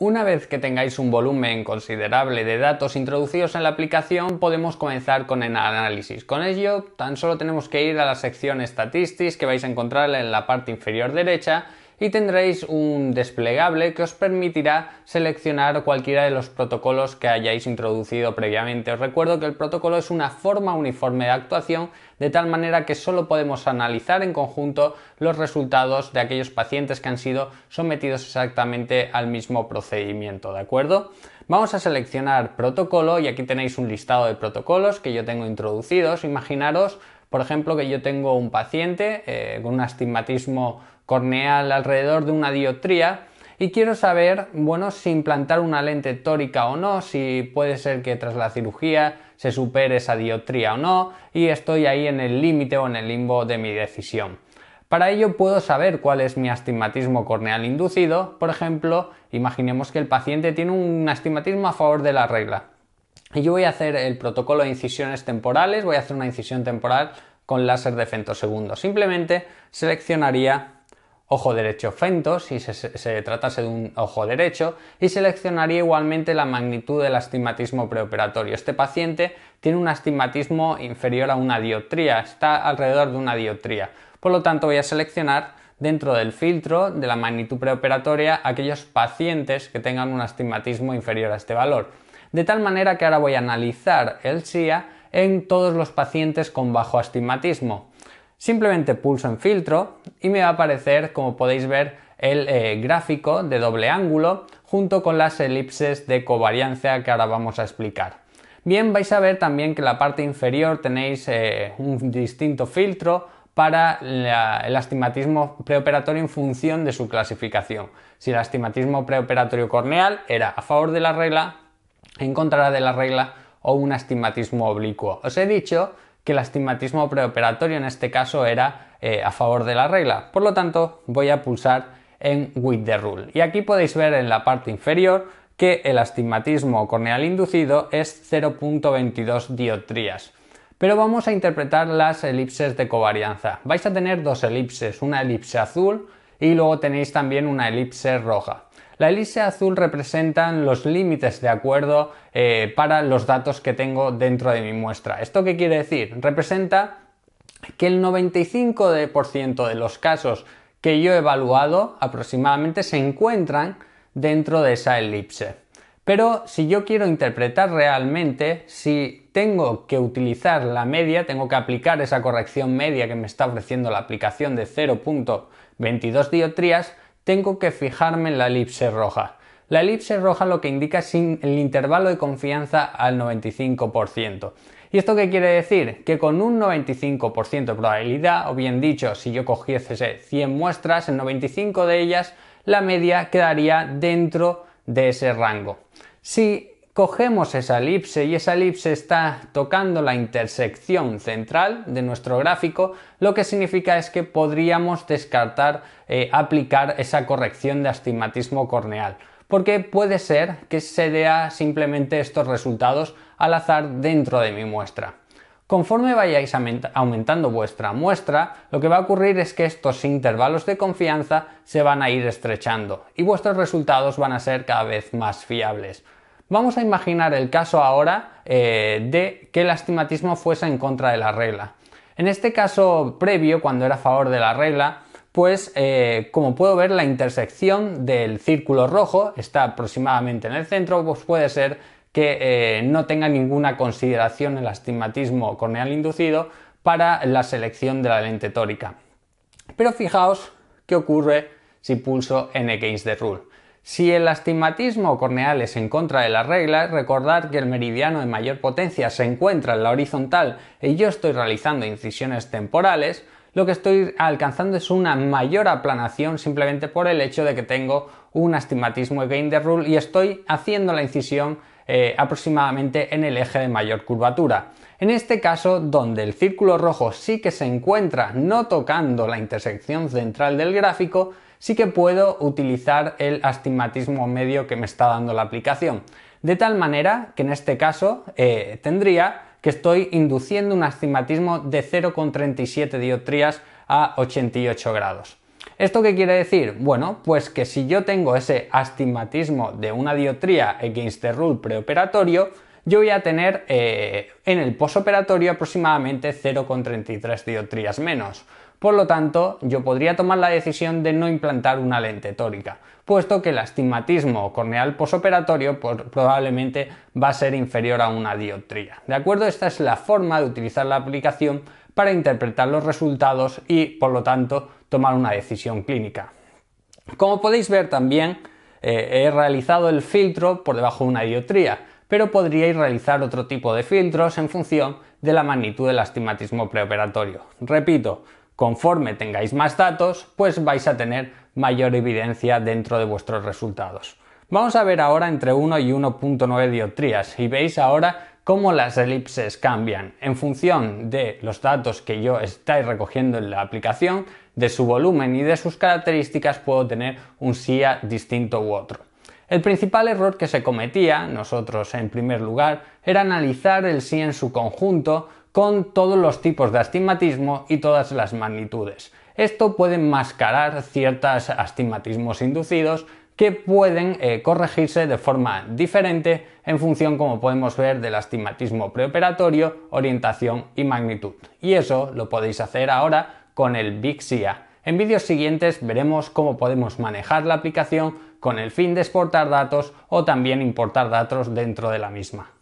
Una vez que tengáis un volumen considerable de datos introducidos en la aplicación, podemos comenzar con el análisis. Con ello, tan solo tenemos que ir a la sección Statistics que vais a encontrar en la parte inferior derecha y tendréis un desplegable que os permitirá seleccionar cualquiera de los protocolos que hayáis introducido previamente. Os recuerdo que el protocolo es una forma uniforme de actuación de tal manera que solo podemos analizar en conjunto los resultados de aquellos pacientes que han sido sometidos exactamente al mismo procedimiento, ¿de acuerdo? Vamos a seleccionar protocolo y aquí tenéis un listado de protocolos que yo tengo introducidos. Imaginaros por ejemplo, que yo tengo un paciente eh, con un astigmatismo corneal alrededor de una diotría, y quiero saber, bueno, si implantar una lente tórica o no, si puede ser que tras la cirugía se supere esa diotría o no, y estoy ahí en el límite o en el limbo de mi decisión. Para ello puedo saber cuál es mi astigmatismo corneal inducido, por ejemplo, imaginemos que el paciente tiene un astigmatismo a favor de la regla. Y yo voy a hacer el protocolo de incisiones temporales, voy a hacer una incisión temporal con láser de femtosegundo. Simplemente seleccionaría ojo derecho fento, si se, se, tratase de un ojo derecho, y seleccionaría igualmente la magnitud del astigmatismo preoperatorio. Este paciente tiene un astigmatismo inferior a una dioptría, está alrededor de una dioptría. Por lo tanto, voy a seleccionar dentro del filtro de la magnitud preoperatoria aquellos pacientes que tengan un astigmatismo inferior a este valor de tal manera que ahora voy a analizar el SIA en todos los pacientes con bajo astigmatismo. Simplemente pulso en filtro y me va a aparecer, como podéis ver, el eh, gráfico de doble ángulo junto con las elipses de covariancia que ahora vamos a explicar. Bien, vais a ver también que en la parte inferior tenéis eh, un distinto filtro para el astigmatismo preoperatorio en función de su clasificación. Si el astigmatismo preoperatorio corneal era a favor de la regla, en contra de la regla o un astigmatismo oblicuo. Os he dicho que el astigmatismo preoperatorio en este caso era eh, a favor de la regla. Por lo tanto, voy a pulsar en With the Rule. Y aquí podéis ver en la parte inferior que el astigmatismo corneal inducido es 0.22 diotrías. Pero vamos a interpretar las elipses de covarianza. Vais a tener dos elipses, una elipse azul y luego tenéis también una elipse roja. La elipse azul representan los límites de acuerdo eh, para los datos que tengo dentro de mi muestra. ¿Esto qué quiere decir? Representa que el 95% de los casos que yo he evaluado aproximadamente se encuentran dentro de esa elipse. Pero si yo quiero interpretar realmente, si tengo que utilizar la media, tengo que aplicar esa corrección media que me está ofreciendo la aplicación de 0.22 diotrías tengo que fijarme en la elipse roja. La elipse roja lo que indica es el intervalo de confianza al 95%. ¿Y esto qué quiere decir? Que con un 95% de probabilidad, o bien dicho, si yo cogiese 100 muestras, en 95 de ellas la media quedaría dentro de ese rango. Si cogemos esa elipse y esa elipse está tocando la intersección central de nuestro gráfico, lo que significa es que podríamos descartar eh, aplicar esa corrección de astigmatismo corneal, porque puede ser que se dé simplemente estos resultados al azar dentro de mi muestra. Conforme vayáis aumentando vuestra muestra, lo que va a ocurrir es que estos intervalos de confianza se van a ir estrechando y vuestros resultados van a ser cada vez más fiables. Vamos a imaginar el caso ahora eh, de que el astigmatismo fuese en contra de la regla. En este caso previo, cuando era a favor de la regla, pues eh, como puedo ver la intersección del círculo rojo está aproximadamente en el centro, pues puede ser que eh, no tenga ninguna consideración el astigmatismo corneal inducido para la selección de la lente tórica. Pero fijaos qué ocurre si pulso n Against the rule. Si el astigmatismo corneal es en contra de las reglas, recordar que el meridiano de mayor potencia se encuentra en la horizontal y yo estoy realizando incisiones temporales, lo que estoy alcanzando es una mayor aplanación simplemente por el hecho de que tengo un astigmatismo gain de rule y estoy haciendo la incisión eh, aproximadamente en el eje de mayor curvatura. En este caso, donde el círculo rojo sí que se encuentra no tocando la intersección central del gráfico, sí que puedo utilizar el astigmatismo medio que me está dando la aplicación. De tal manera que en este caso eh, tendría que estoy induciendo un astigmatismo de 0,37 dioptrías a 88 grados. ¿Esto qué quiere decir? Bueno, pues que si yo tengo ese astigmatismo de una dioptría against the rule preoperatorio, yo voy a tener eh, en el posoperatorio aproximadamente 0,33 dioptrías menos. Por lo tanto, yo podría tomar la decisión de no implantar una lente tórica, puesto que el astigmatismo corneal posoperatorio probablemente va a ser inferior a una dioptría. ¿De acuerdo? Esta es la forma de utilizar la aplicación para interpretar los resultados y, por lo tanto, tomar una decisión clínica. Como podéis ver también, eh, he realizado el filtro por debajo de una dioptría pero podríais realizar otro tipo de filtros en función de la magnitud del astigmatismo preoperatorio. Repito, conforme tengáis más datos, pues vais a tener mayor evidencia dentro de vuestros resultados. Vamos a ver ahora entre 1 y 1.9 diotrías y veis ahora cómo las elipses cambian en función de los datos que yo estáis recogiendo en la aplicación, de su volumen y de sus características puedo tener un SIA distinto u otro. El principal error que se cometía, nosotros en primer lugar, era analizar el sí en su conjunto con todos los tipos de astigmatismo y todas las magnitudes. Esto puede enmascarar ciertos astigmatismos inducidos que pueden eh, corregirse de forma diferente en función, como podemos ver, del astigmatismo preoperatorio, orientación y magnitud. Y eso lo podéis hacer ahora con el Big SIA. En vídeos siguientes veremos cómo podemos manejar la aplicación con el fin de exportar datos o también importar datos dentro de la misma.